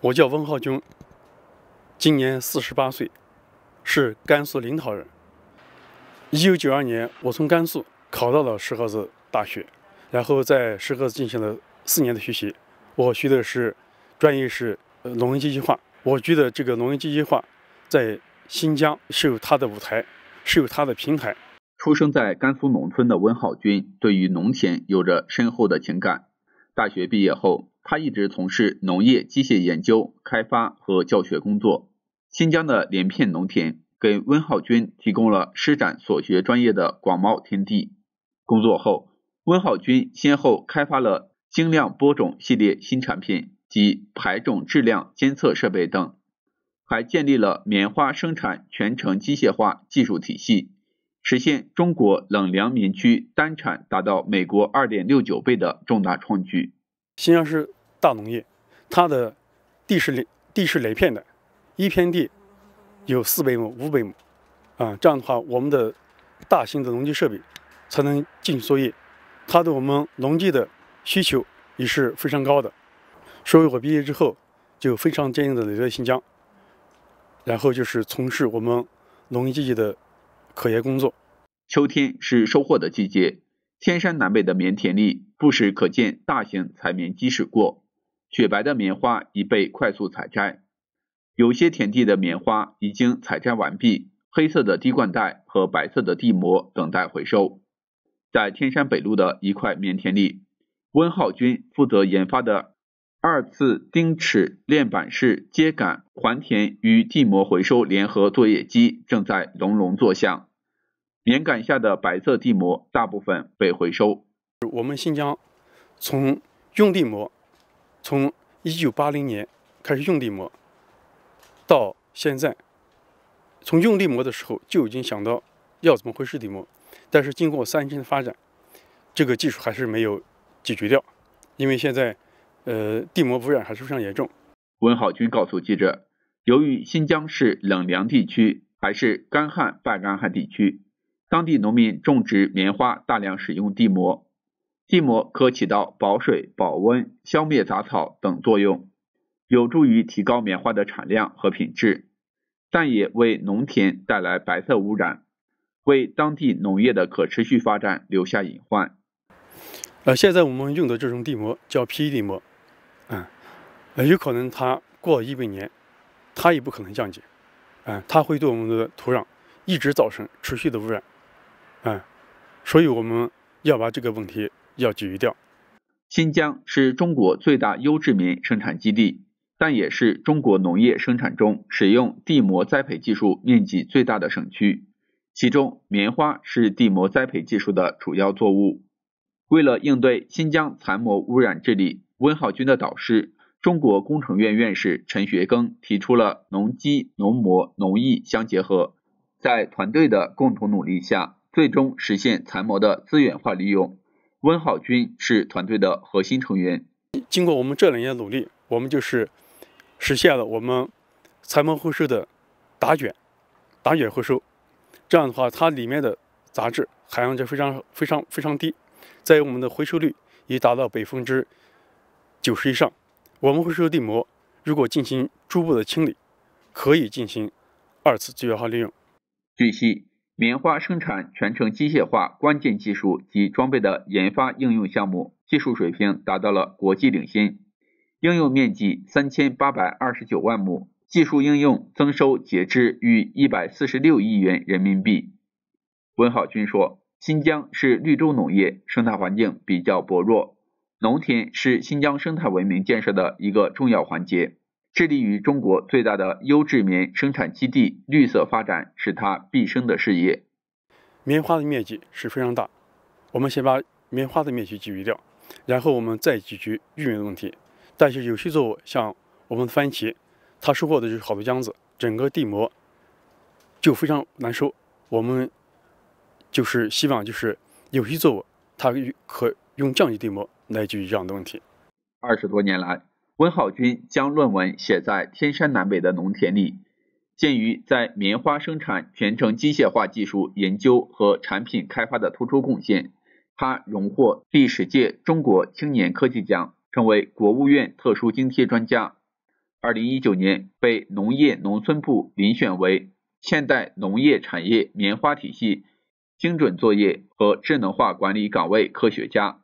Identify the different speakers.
Speaker 1: 我叫温浩军，今年四十八岁，是甘肃临洮人。一九九二年，我从甘肃考到了石河子大学，然后在石河子进行了四年的学习。我学的是专业是农业机械化。我觉得这个农业机械化在新疆是有它的舞台，是有它的平台。出生在甘肃农村
Speaker 2: 的温浩军，对于农田有着深厚的情感。大学毕业后。他一直从事农业机械研究、开发和教学工作。新疆的连片农田给温浩军提供了施展所学专业的广袤天地。工作后，温浩军先后开发了精量播种系列新产品及排种质量监测设备等，还建立了棉花生产全程机械化技术体系，实现中国冷凉棉区单产达到美国二点六九倍的重大创举。新疆是。大
Speaker 1: 农业，它的地是雷地是雷片的，一片地有四百亩、五百亩啊。这样的话，我们的大型的农机设备才能进作业，它对我们农机的需求也是非常高的。所以我毕业之后就非常坚定的留在新疆，然后就是从事我们农业季节的科研工作。秋天是收获的季
Speaker 2: 节，天山南北的棉田里不时可见大型采棉机驶过。雪白的棉花已被快速采摘，有些田地的棉花已经采摘完毕，黑色的滴灌带和白色的地膜等待回收。在天山北路的一块棉田里，温浩军负责研发的二次钉齿链板式秸秆还田与地膜回收联合作业机正在隆隆作响，棉杆下的白色地膜大
Speaker 1: 部分被回收。我们新疆从用地膜。从一九八零年开始用地膜，到现在，从用地膜的时候就已经想到要怎么回事地膜，但是经过三年的发展，这个技术还是没有解决掉，因为现在，呃，地膜污染还是非常严重。
Speaker 2: 温浩军告诉记者，由于新疆是冷凉地区，还是干旱半干旱地区，当地农民种植棉花大量使用地膜。地膜可起到保水、保温、消灭杂草等作用，有助于提高棉花的产量和品质，但也为农田带来白色污染，为当地农业的可持续发展留下隐患。
Speaker 1: 呃，现在我们用的这种地膜叫 PE 地膜，嗯，有可能它过一百年，它也不可能降解，嗯，它会对我们的土壤一直造成持续的污染，嗯，所以我们要把这个问题。要解决掉。新疆是中国最大优
Speaker 2: 质棉生产基地，但也是中国农业生产中使用地膜栽培技术面积最大的省区。其中，棉花是地膜栽培技术的主要作物。为了应对新疆残膜污染治理，温浩军的导师，中国工程院院士陈学庚提出了农机、农膜、农艺相结合。在团队的共同努力下，最终实现残膜的
Speaker 1: 资源化利用。温浩军是团队的核心成员。经过我们这两年的努力，我们就是实现了我们裁膜回收的打卷、打卷回收。这样的话，它里面的杂质含量就非常、非常、非常低。在于我们的回收率已达到百分之九十以上。我们回收地膜，如果进行初步的清理，可以进行二次资源化利用。据悉。棉花生产全程机械化关键技
Speaker 2: 术及装备的研发应用项目技术水平达到了国际领先，应用面积三千八百二十九万亩，技术应用增收截至逾一百四十六亿元人民币。温浩军说，新疆是绿洲农业，生态环境比较薄弱，农田是新疆生态文明建设的一个重要环节。致力于中国最大的优质棉生产基地，绿色发展是他毕生的事业。
Speaker 1: 棉花的面积是非常大，我们先把棉花的面积解决掉，然后我们再解决玉米的问题。但是有些作物像我们的番茄，它收获的就是好多浆子，整个地膜就非常难收。我们就是希望就是有些作物它可用降级地膜来解决这样的问题。
Speaker 2: 二十多年来。温好军将论文写在天山南北的农田里。鉴于在棉花生产全程机械化技术研究和产品开发的突出贡献，他荣获第十届中国青年科技奖，成为国务院特殊津贴专家。二零一九年被农业农村部遴选为现代农业产业棉花体系精准作业和智能化管理岗位科学家。